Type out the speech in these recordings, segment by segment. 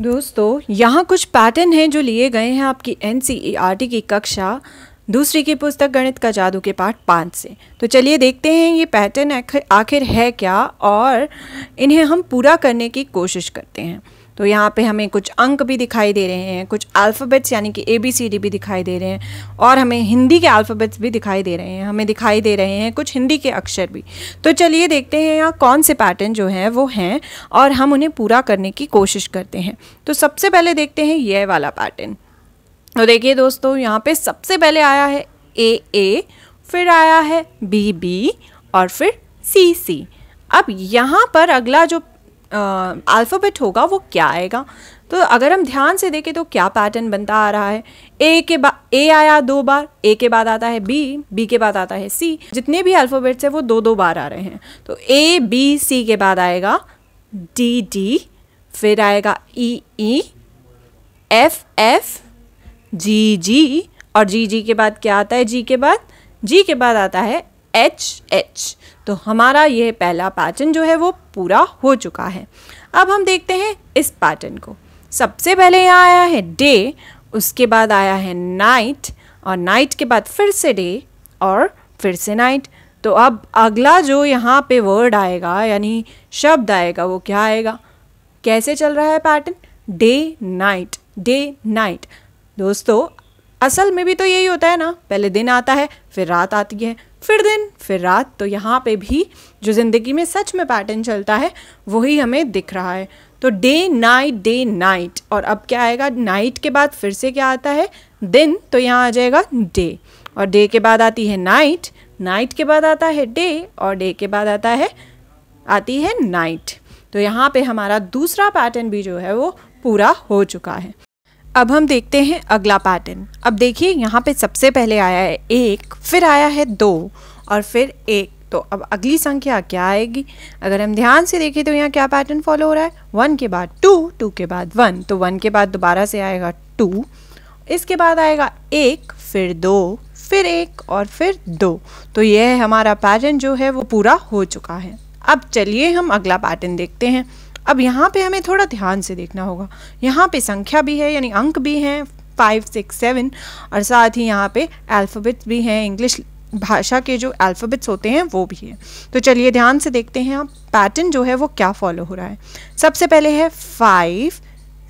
दोस्तों यहाँ कुछ पैटर्न हैं जो लिए गए हैं आपकी एन e की कक्षा दूसरी की पुस्तक गणित का जादू के पाठ पाँच से तो चलिए देखते हैं ये पैटर्न आखिर है क्या और इन्हें हम पूरा करने की कोशिश करते हैं तो यहाँ पे हमें कुछ अंक भी दिखाई दे रहे हैं कुछ अल्फ़ाबेट्स यानी कि ए बी सी डी भी दिखाई दे रहे हैं और हमें हिंदी के अल्फ़ाबेट्स भी दिखाई दे रहे हैं हमें दिखाई दे रहे हैं कुछ हिंदी के अक्षर भी तो चलिए देखते हैं यहाँ कौन से पैटर्न जो हैं वो हैं और हम उन्हें पूरा करने की कोशिश करते हैं तो सबसे पहले देखते हैं यह वाला पैटर्न तो देखिए दोस्तों यहाँ पर सबसे पहले आया है ए ए फिर आया है बी बी और फिर सी सी अब यहाँ पर अगला जो अल्फ़ाबेट होगा वो क्या आएगा तो अगर हम ध्यान से देखें तो क्या पैटर्न बनता आ रहा है ए के बाद ए आया दो बार ए के बाद आता है बी बी के बाद आता है सी जितने भी अल्फ़ाबेट्स हैं वो दो दो बार आ रहे हैं तो ए बी सी के बाद आएगा डी डी फिर आएगा ई ई एफ एफ जी जी और जी जी के बाद क्या आता है जी के बाद जी के बाद आता है एच एच तो हमारा यह पहला पैटर्न जो है वो पूरा हो चुका है अब हम देखते हैं इस पैटर्न को सबसे पहले यहाँ आया है डे उसके बाद आया है नाइट और नाइट के बाद फिर से डे और फिर से नाइट तो अब अगला जो यहाँ पे वर्ड आएगा यानी शब्द आएगा वो क्या आएगा कैसे चल रहा है pattern day night day night दोस्तों असल में भी तो यही होता है ना पहले दिन आता है फिर रात आती है फिर दिन फिर रात तो यहाँ पे भी जो ज़िंदगी में सच में पैटर्न चलता है वही हमें दिख रहा है तो डे नाइट डे नाइट और अब क्या आएगा नाइट के बाद फिर से क्या आता है दिन तो यहाँ आ जाएगा डे और डे के बाद आती है नाइट नाइट के बाद आता है डे और डे के बाद आता है आती है नाइट तो यहाँ पे हमारा दूसरा पैटर्न भी जो है वो पूरा हो चुका है अब हम देखते हैं अगला पैटर्न अब देखिए यहाँ पे सबसे पहले आया है एक फिर आया है दो और फिर एक तो अब अगली संख्या क्या आएगी अगर हम ध्यान से देखें तो यहाँ क्या पैटर्न फॉलो हो रहा है वन के बाद टू टू के बाद वन तो वन के बाद दोबारा से आएगा टू इसके बाद आएगा एक फिर दो फिर एक और फिर दो तो यह हमारा पैटर्न जो है वो पूरा हो चुका है अब चलिए हम अगला पैटर्न देखते हैं अब यहाँ पे हमें थोड़ा ध्यान से देखना होगा यहाँ पे संख्या भी है यानी अंक भी हैं फाइव सिक्स सेवन और साथ ही यहाँ पे अल्फ़ाबेट्स भी हैं इंग्लिश भाषा के जो अल्फ़ाबेट्स होते हैं वो भी है तो चलिए ध्यान से देखते हैं आप पैटर्न जो है वो क्या फॉलो हो रहा है सबसे पहले है फाइव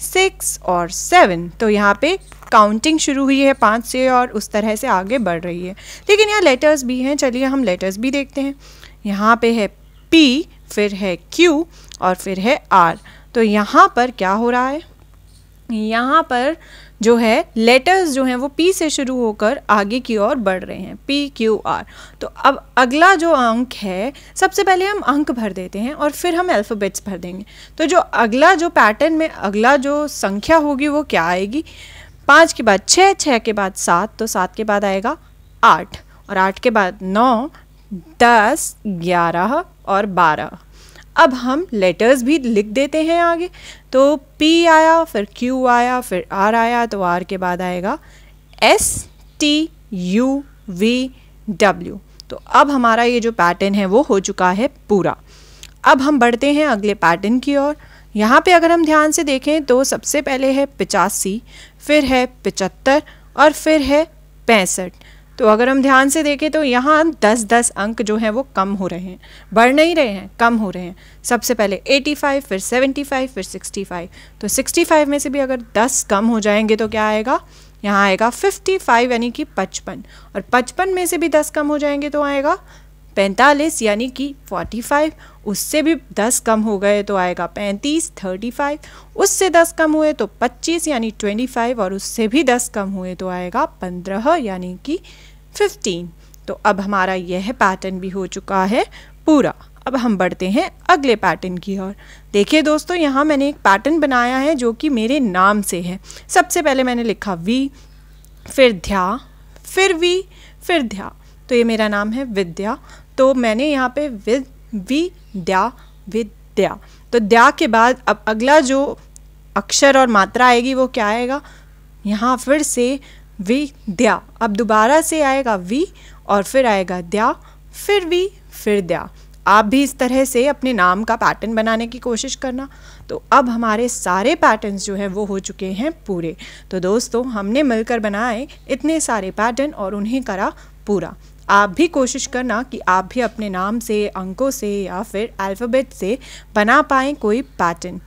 सिक्स और सेवन तो यहाँ पे काउंटिंग शुरू हुई है पाँच से और उस तरह से आगे बढ़ रही है लेकिन यहाँ लेटर्स भी हैं चलिए हम लेटर्स भी देखते हैं यहाँ पे है पी फिर है Q और फिर है R तो यहाँ पर क्या हो रहा है यहाँ पर जो है लेटर्स जो हैं वो P से शुरू होकर आगे की ओर बढ़ रहे हैं P Q R तो अब अगला जो अंक है सबसे पहले हम अंक भर देते हैं और फिर हम अल्फ़ाबेट्स भर देंगे तो जो अगला जो पैटर्न में अगला जो संख्या होगी वो क्या आएगी पाँच के बाद छः छः के बाद सात तो सात के बाद आएगा आठ और आठ के बाद नौ दस ग्यारह और बारह अब हम लेटर्स भी लिख देते हैं आगे तो P आया फिर Q आया फिर R आया तो R के बाद आएगा S T U V W तो अब हमारा ये जो पैटर्न है वो हो चुका है पूरा अब हम बढ़ते हैं अगले पैटर्न की ओर यहाँ पे अगर हम ध्यान से देखें तो सबसे पहले है पचासी फिर है पचहत्तर और फिर है पैंसठ तो अगर हम ध्यान से देखें तो यहाँ दस दस अंक जो हैं वो कम हो रहे हैं बढ़ नहीं रहे हैं कम हो रहे हैं सबसे पहले 85 फिर 75 फिर 65 तो 65 में से भी अगर 10 कम हो जाएंगे तो क्या आएगा यहाँ आएगा 55 यानी कि 55 और 55 में से भी 10 कम हो जाएंगे तो आएगा पैंतालीस यानी कि फोर्टी फाइव उससे भी दस कम हो गए तो आएगा पैंतीस थर्टी फाइव उससे दस कम हुए तो पच्चीस यानी ट्वेंटी फाइव और उससे भी दस कम हुए तो आएगा पंद्रह यानी कि फिफ्टीन तो अब हमारा यह पैटर्न भी हो चुका है पूरा अब हम बढ़ते हैं अगले पैटर्न की ओर देखिए दोस्तों यहाँ मैंने एक पैटर्न बनाया है जो कि मेरे नाम से है सबसे पहले मैंने लिखा वी फिर ध्या फिर वी फिर ध्या तो ये मेरा नाम है विद्या तो मैंने यहाँ पे विद वी द्या विद्या तो द्या के बाद अब अगला जो अक्षर और मात्रा आएगी वो क्या आएगा यहाँ फिर से द्या अब दोबारा से आएगा वी और फिर आएगा द्या फिर वी फिर द्या आप भी इस तरह से अपने नाम का पैटर्न बनाने की कोशिश करना तो अब हमारे सारे पैटर्न्स जो हैं वो हो चुके हैं पूरे तो दोस्तों हमने मिलकर बनाए इतने सारे पैटर्न और उन्हें करा पूरा आप भी कोशिश करना कि आप भी अपने नाम से अंकों से या फिर अल्फ़ाबेट से बना पाएँ कोई पैटर्न